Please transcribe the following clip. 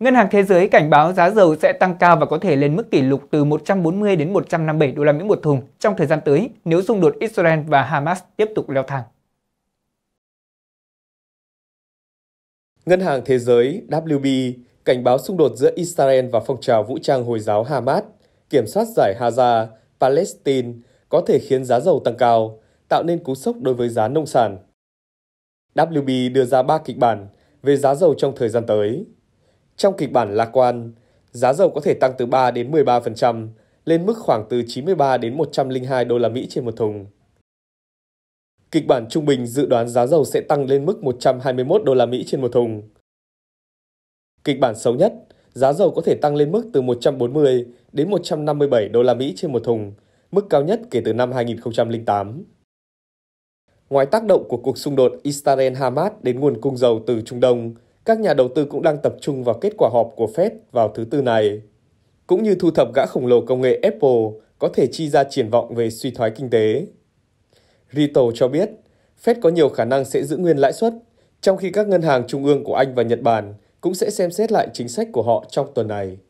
Ngân hàng Thế giới cảnh báo giá dầu sẽ tăng cao và có thể lên mức kỷ lục từ 140 đến 157 đô la Mỹ một thùng trong thời gian tới nếu xung đột Israel và Hamas tiếp tục leo thang. Ngân hàng Thế giới WB cảnh báo xung đột giữa Israel và phong trào vũ trang Hồi giáo Hamas kiểm soát giải Gaza, Palestine có thể khiến giá dầu tăng cao, tạo nên cú sốc đối với giá nông sản. WB đưa ra 3 kịch bản về giá dầu trong thời gian tới. Trong kịch bản lạc quan, giá dầu có thể tăng từ 3 đến 13%, lên mức khoảng từ 93 đến 102 đô la Mỹ trên một thùng. Kịch bản trung bình dự đoán giá dầu sẽ tăng lên mức 121 đô la Mỹ trên một thùng. Kịch bản xấu nhất, giá dầu có thể tăng lên mức từ 140 đến 157 đô la Mỹ trên một thùng, mức cao nhất kể từ năm 2008. Ngoài tác động của cuộc xung đột Israel-Hamas đến nguồn cung dầu từ Trung Đông, các nhà đầu tư cũng đang tập trung vào kết quả họp của Fed vào thứ tư này, cũng như thu thập gã khổng lồ công nghệ Apple có thể chi ra triển vọng về suy thoái kinh tế. Rito cho biết, Fed có nhiều khả năng sẽ giữ nguyên lãi suất, trong khi các ngân hàng trung ương của Anh và Nhật Bản cũng sẽ xem xét lại chính sách của họ trong tuần này.